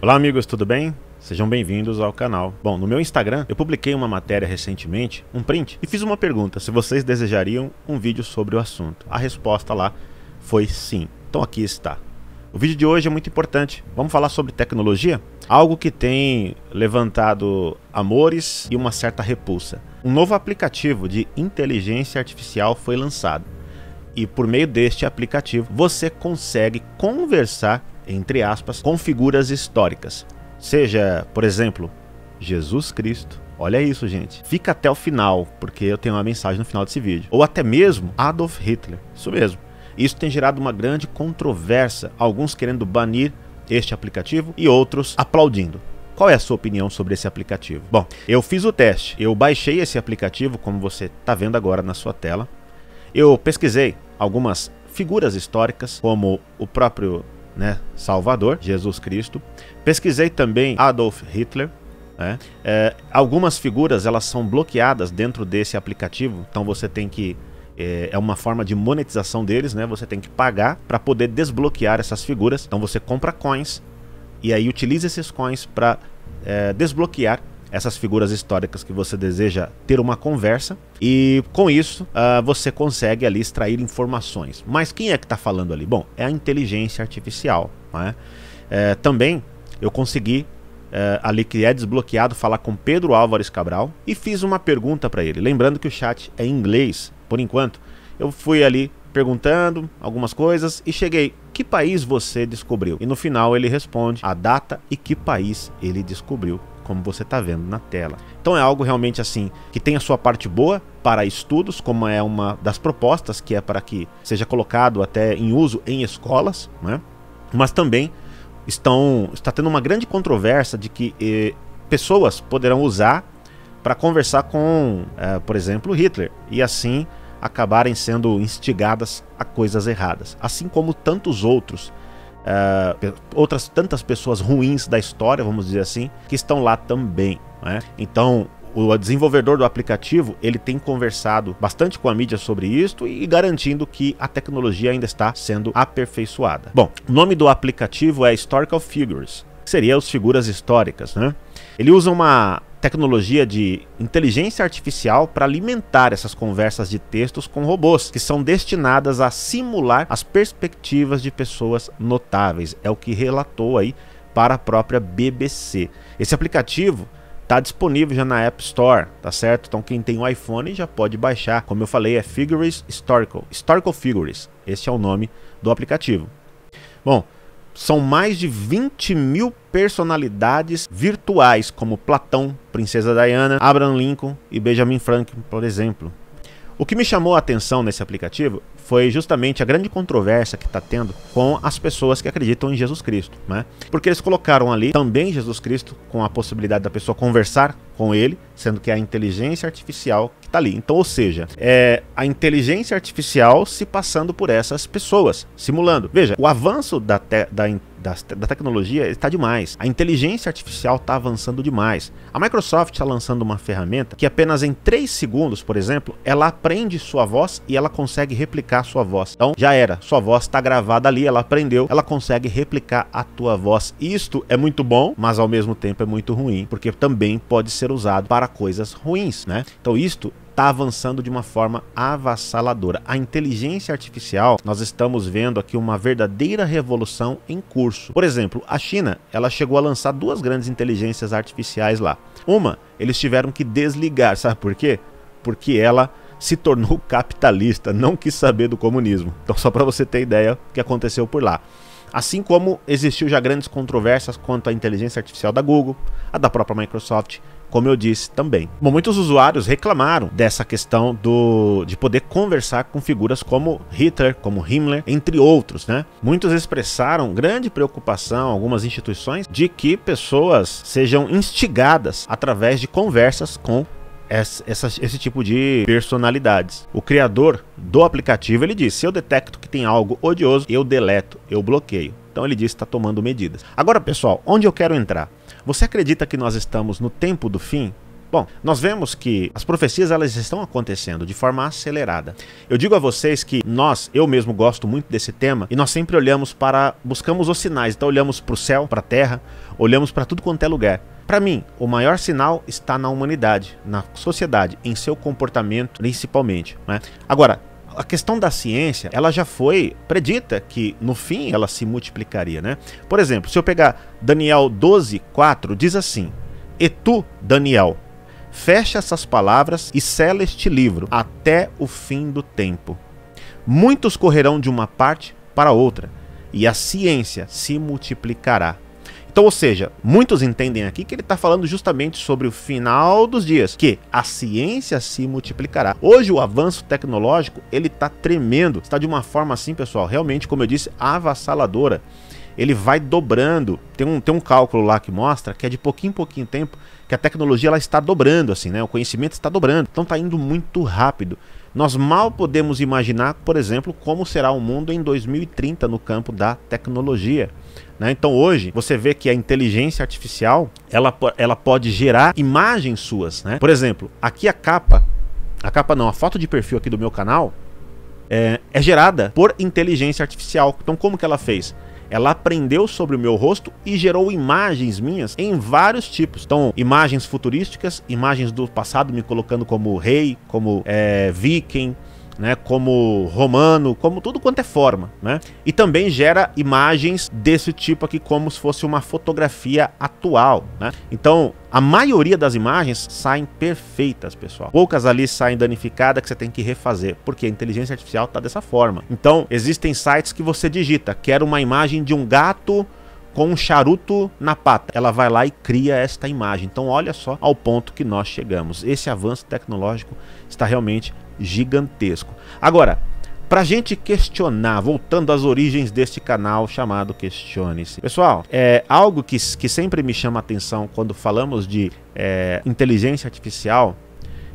Olá, amigos, tudo bem? Sejam bem-vindos ao canal. Bom, no meu Instagram eu publiquei uma matéria recentemente, um print, e fiz uma pergunta se vocês desejariam um vídeo sobre o assunto. A resposta lá foi sim. Então aqui está. O vídeo de hoje é muito importante. Vamos falar sobre tecnologia? Algo que tem levantado amores e uma certa repulsa. Um novo aplicativo de inteligência artificial foi lançado. E por meio deste aplicativo, você consegue conversar entre aspas, com figuras históricas. Seja, por exemplo, Jesus Cristo. Olha isso, gente. Fica até o final, porque eu tenho uma mensagem no final desse vídeo. Ou até mesmo Adolf Hitler. Isso mesmo. Isso tem gerado uma grande controvérsia, alguns querendo banir este aplicativo e outros aplaudindo. Qual é a sua opinião sobre esse aplicativo? Bom, eu fiz o teste. Eu baixei esse aplicativo, como você está vendo agora na sua tela. Eu pesquisei algumas figuras históricas, como o próprio né, Salvador, Jesus Cristo. Pesquisei também Adolf Hitler. Né? É, algumas figuras elas são bloqueadas dentro desse aplicativo, então você tem que é, é uma forma de monetização deles, né? Você tem que pagar para poder desbloquear essas figuras. Então você compra coins e aí utiliza esses coins para é, desbloquear essas figuras históricas que você deseja ter uma conversa e com isso uh, você consegue ali extrair informações. Mas quem é que está falando ali? Bom, é a inteligência artificial. Né? É, também eu consegui é, ali que é desbloqueado falar com Pedro Álvares Cabral e fiz uma pergunta para ele. Lembrando que o chat é em inglês por enquanto. Eu fui ali perguntando algumas coisas e cheguei. Que país você descobriu? E no final ele responde a data e que país ele descobriu como você está vendo na tela. Então é algo realmente assim que tem a sua parte boa para estudos, como é uma das propostas que é para que seja colocado até em uso em escolas, né? mas também estão está tendo uma grande controvérsia de que eh, pessoas poderão usar para conversar com, eh, por exemplo, Hitler e assim acabarem sendo instigadas a coisas erradas, assim como tantos outros uh, outras tantas pessoas ruins da história, vamos dizer assim, que estão lá também. Né? Então, o desenvolvedor do aplicativo ele tem conversado bastante com a mídia sobre isto e garantindo que a tecnologia ainda está sendo aperfeiçoada. Bom, o nome do aplicativo é Historical Figures, que seria os figuras históricas, né? Ele usa uma tecnologia de inteligência artificial para alimentar essas conversas de textos com robôs, que são destinadas a simular as perspectivas de pessoas notáveis. É o que relatou aí para a própria BBC. Esse aplicativo está disponível já na App Store, tá certo? Então quem tem o um iPhone já pode baixar. Como eu falei, é Figures Historical, Historical Figures. Esse é o nome do aplicativo. Bom, são mais de 20 mil personalidades virtuais, como Platão, Princesa Diana, Abraham Lincoln e Benjamin Franklin, por exemplo. O que me chamou a atenção nesse aplicativo foi justamente a grande controvérsia que está tendo com as pessoas que acreditam em Jesus Cristo, né? Porque eles colocaram ali também Jesus Cristo com a possibilidade da pessoa conversar com ele, sendo que é a inteligência artificial que está ali. Então, ou seja, é a inteligência artificial se passando por essas pessoas, simulando. Veja, o avanço da, da inteligência da, da tecnologia está demais. A inteligência artificial está avançando demais. A Microsoft está lançando uma ferramenta que apenas em 3 segundos, por exemplo, ela aprende sua voz e ela consegue replicar sua voz. Então já era, sua voz está gravada ali, ela aprendeu, ela consegue replicar a tua voz. Isto é muito bom, mas ao mesmo tempo é muito ruim, porque também pode ser usado para coisas ruins, né? Então isto está avançando de uma forma avassaladora. A inteligência artificial, nós estamos vendo aqui uma verdadeira revolução em curso. Por exemplo, a China, ela chegou a lançar duas grandes inteligências artificiais lá. Uma, eles tiveram que desligar, sabe por quê? Porque ela se tornou capitalista, não quis saber do comunismo. Então, só para você ter ideia o que aconteceu por lá. Assim como existiu já grandes controvérsias quanto à inteligência artificial da Google, a da própria Microsoft como eu disse também. Bom, muitos usuários reclamaram dessa questão do de poder conversar com figuras como Hitler, como Himmler, entre outros, né? Muitos expressaram grande preocupação, algumas instituições, de que pessoas sejam instigadas através de conversas com essa, esse tipo de personalidades. O criador do aplicativo ele diz: se eu detecto que tem algo odioso, eu deleto, eu bloqueio. Então ele diz que está tomando medidas. Agora, pessoal, onde eu quero entrar? Você acredita que nós estamos no tempo do fim? Bom, nós vemos que as profecias elas estão acontecendo de forma acelerada. Eu digo a vocês que nós, eu mesmo gosto muito desse tema e nós sempre olhamos para, buscamos os sinais. Então olhamos para o céu, para a terra, olhamos para tudo quanto é lugar. Para mim, o maior sinal está na humanidade, na sociedade, em seu comportamento principalmente. Né? Agora, a questão da ciência, ela já foi predita que no fim ela se multiplicaria, né? Por exemplo, se eu pegar Daniel 12, 4, diz assim: E tu, Daniel, fecha essas palavras e sela este livro até o fim do tempo. Muitos correrão de uma parte para outra, e a ciência se multiplicará então, ou seja, muitos entendem aqui que ele está falando justamente sobre o final dos dias, que a ciência se multiplicará. Hoje o avanço tecnológico, ele está tremendo, está de uma forma assim, pessoal, realmente, como eu disse, avassaladora. Ele vai dobrando. Tem um, tem um cálculo lá que mostra que é de pouquinho em pouquinho tempo que a tecnologia ela está dobrando, assim, né? O conhecimento está dobrando, então está indo muito rápido. Nós mal podemos imaginar, por exemplo, como será o mundo em 2030 no campo da tecnologia. Né? Então hoje você vê que a inteligência artificial ela, ela pode gerar imagens suas. Né? Por exemplo, aqui a capa, a capa não, a foto de perfil aqui do meu canal é, é gerada por inteligência artificial. Então como que ela fez? Ela aprendeu sobre o meu rosto e gerou imagens minhas em vários tipos. Então, imagens futurísticas, imagens do passado me colocando como rei, como é, viking, né, como romano, como tudo quanto é forma, né? E também gera imagens desse tipo aqui como se fosse uma fotografia atual, né? Então, a maioria das imagens saem perfeitas, pessoal. Poucas ali saem danificadas que você tem que refazer, porque a inteligência artificial está dessa forma. Então, existem sites que você digita: quero uma imagem de um gato com um charuto na pata. Ela vai lá e cria esta imagem. Então, olha só ao ponto que nós chegamos. Esse avanço tecnológico está realmente gigantesco. Agora, para gente questionar, voltando às origens deste canal chamado Questione-se. Pessoal, é algo que, que sempre me chama atenção quando falamos de é, inteligência artificial.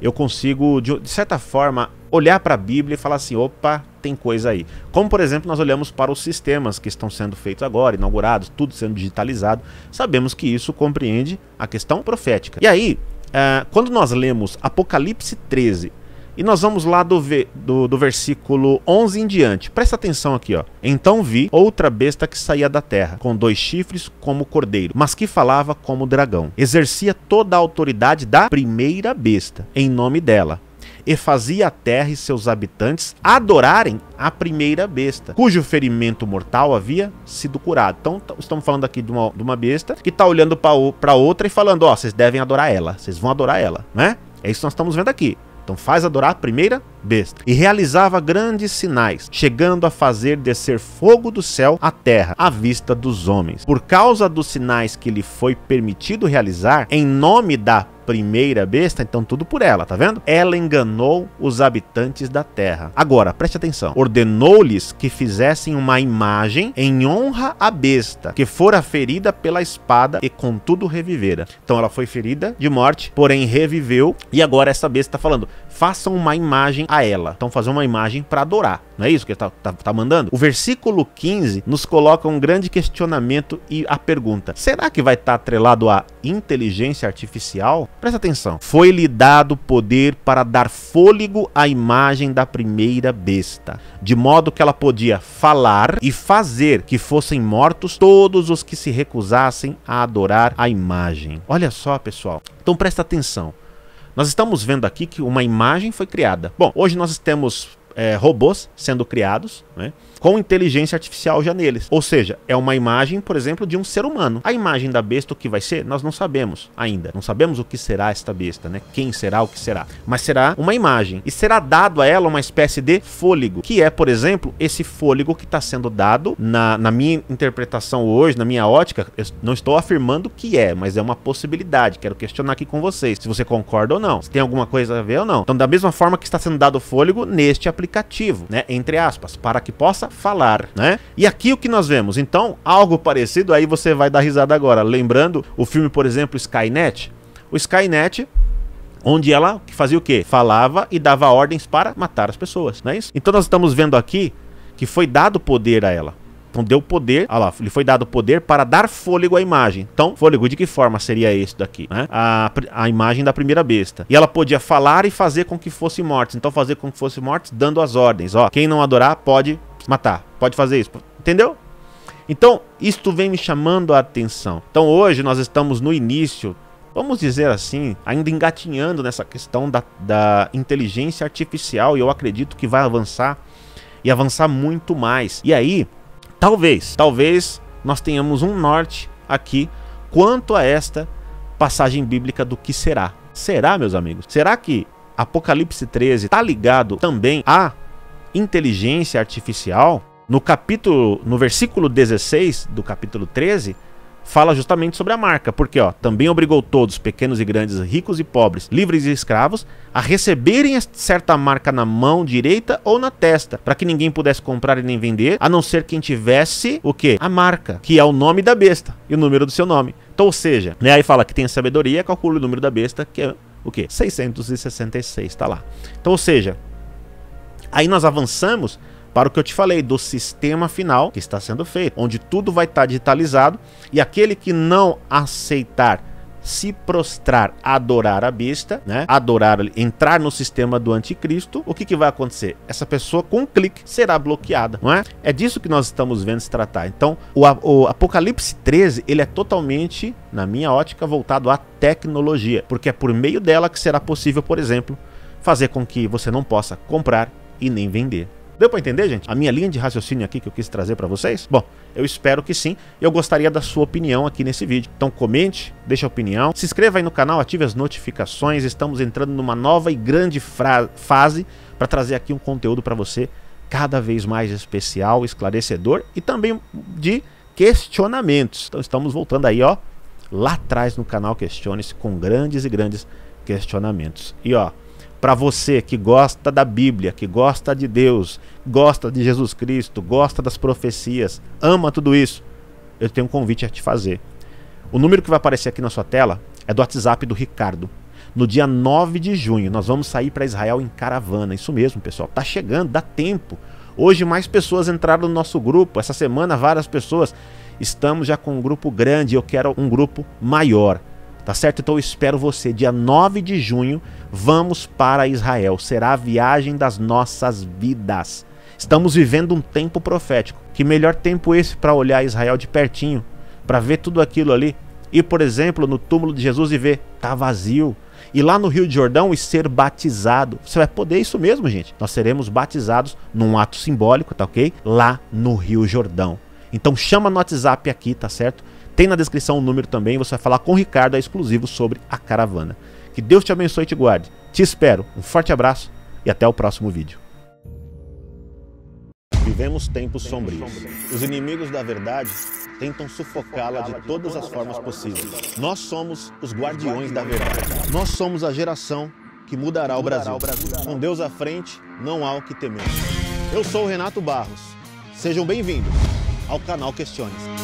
Eu consigo, de, de certa forma, olhar para a Bíblia e falar assim: opa, tem coisa aí. Como, por exemplo, nós olhamos para os sistemas que estão sendo feitos agora, inaugurados, tudo sendo digitalizado, sabemos que isso compreende a questão profética. E aí, uh, quando nós lemos Apocalipse 13, e nós vamos lá do, ve do, do, versículo 11 em diante. Presta atenção aqui, ó. Então vi outra besta que saía da terra, com dois chifres como cordeiro, mas que falava como dragão. Exercia toda a autoridade da primeira besta, em nome dela e fazia a terra e seus habitantes adorarem a primeira besta, cujo ferimento mortal havia sido curado. Então, estamos falando aqui de uma, de uma besta que está olhando para outra e falando: ó, oh, vocês devem adorar ela, vocês vão adorar ela, né? É isso que nós estamos vendo aqui. Então faz adorar a primeira besta. E realizava grandes sinais, chegando a fazer descer fogo do céu à terra, à vista dos homens. Por causa dos sinais que lhe foi permitido realizar, em nome da primeira besta, então tudo por ela, tá vendo? Ela enganou os habitantes da terra. Agora, preste atenção. Ordenou-lhes que fizessem uma imagem em honra à besta, que fora ferida pela espada e contudo revivera. Então ela foi ferida de morte, porém reviveu, e agora essa besta está falando: façam uma imagem a ela. Então, fazer uma imagem para adorar. Não é isso que ele está tá, tá mandando? O versículo 15 nos coloca um grande questionamento e a pergunta: será que vai estar tá atrelado à inteligência artificial? Presta atenção. Foi-lhe dado poder para dar fôlego à imagem da primeira besta, de modo que ela podia falar e fazer que fossem mortos todos os que se recusassem a adorar a imagem. Olha só, pessoal. Então presta atenção. Nós estamos vendo aqui que uma imagem foi criada. Bom, hoje nós temos é, robôs sendo criados, né? com inteligência artificial já neles. Ou seja, é uma imagem, por exemplo, de um ser humano. A imagem da besta, o que vai ser, nós não sabemos ainda. Não sabemos o que será esta besta, né? Quem será, o que será. Mas será uma imagem. E será dado a ela uma espécie de fôlego, que é, por exemplo, esse fôlego que está sendo dado na, na minha interpretação hoje, na minha ótica. Eu não estou afirmando que é, mas é uma possibilidade. Quero questionar aqui com vocês se você concorda ou não, se tem alguma coisa a ver ou não. Então, da mesma forma que está sendo dado fôlego neste aplicativo aplicativo, né? Entre aspas, para que possa falar, né? E aqui o que nós vemos, então, algo parecido, aí você vai dar risada agora, lembrando o filme, por exemplo, Skynet. O Skynet onde ela fazia o quê? Falava e dava ordens para matar as pessoas, não é isso? Então nós estamos vendo aqui que foi dado poder a ela. Então deu poder, olha lá, ele foi dado poder para dar fôlego à imagem. Então, fôlego de que forma seria isso daqui, né? A, a imagem da primeira besta. E ela podia falar e fazer com que fossem mortos. Então fazer com que fossem mortos dando as ordens, ó, quem não adorar pode matar, pode fazer isso, entendeu? Então, isto vem me chamando a atenção. Então, hoje nós estamos no início vamos dizer assim, ainda engatinhando nessa questão da, da, inteligência artificial e eu acredito que vai avançar e avançar muito mais. E aí, Talvez, talvez nós tenhamos um norte aqui quanto a esta passagem bíblica do que será. Será, meus amigos? Será que Apocalipse 13 está ligado também à inteligência artificial? No capítulo, no versículo 16 do capítulo 13, fala justamente sobre a marca, porque ó, também obrigou todos, pequenos e grandes, ricos e pobres, livres e escravos, a receberem certa marca na mão direita ou na testa, para que ninguém pudesse comprar e nem vender, a não ser quem tivesse o que? A marca, que é o nome da besta e o número do seu nome. Então, ou seja, né, aí fala que tem a sabedoria, calcula o número da besta, que é o que? 666, tá lá. Então, ou seja, aí nós avançamos para o que eu te falei do sistema final que está sendo feito, onde tudo vai estar tá digitalizado e aquele que não aceitar se prostrar, adorar a besta, né? Adorar, entrar no sistema do anticristo, o que, que vai acontecer? Essa pessoa com um clique será bloqueada, não é? É disso que nós estamos vendo se tratar. Então, o, o Apocalipse 13, ele é totalmente, na minha ótica, voltado à tecnologia, porque é por meio dela que será possível, por exemplo, fazer com que você não possa comprar e nem vender. Deu para entender, gente? A minha linha de raciocínio aqui que eu quis trazer para vocês? Bom, eu espero que sim. Eu gostaria da sua opinião aqui nesse vídeo. Então comente, deixe a opinião, se inscreva aí no canal, ative as notificações. Estamos entrando numa nova e grande fase para trazer aqui um conteúdo para você cada vez mais especial, esclarecedor e também de questionamentos. Então estamos voltando aí, ó, lá atrás no canal Questione-se com grandes e grandes questionamentos. E ó, para você que gosta da Bíblia, que gosta de Deus, gosta de Jesus Cristo, gosta das profecias, ama tudo isso, eu tenho um convite a te fazer. O número que vai aparecer aqui na sua tela é do WhatsApp do Ricardo. No dia 9 de junho, nós vamos sair para Israel em caravana. Isso mesmo, pessoal. Tá chegando, dá tempo. Hoje mais pessoas entraram no nosso grupo. Essa semana várias pessoas. Estamos já com um grupo grande, eu quero um grupo maior. Tá certo? Então eu espero você. Dia 9 de junho, vamos para Israel. Será a viagem das nossas vidas. Estamos vivendo um tempo profético. Que melhor tempo esse para olhar Israel de pertinho, para ver tudo aquilo ali. E, por exemplo, no túmulo de Jesus e ver, tá vazio. E lá no Rio de Jordão e ser batizado. Você vai poder isso mesmo, gente. Nós seremos batizados num ato simbólico, tá ok? Lá no Rio Jordão. Então chama no WhatsApp aqui, tá certo? Tem na descrição o número também, você vai falar com o Ricardo, é exclusivo sobre a caravana. Que Deus te abençoe e te guarde. Te espero. Um forte abraço e até o próximo vídeo. Vivemos tempos sombrios. Os inimigos da verdade tentam sufocá-la de todas as formas possíveis. Nós somos os guardiões da verdade. Nós somos a geração que mudará o Brasil. Com Deus à frente, não há o que temer. Eu sou o Renato Barros. Sejam bem-vindos ao canal Questões.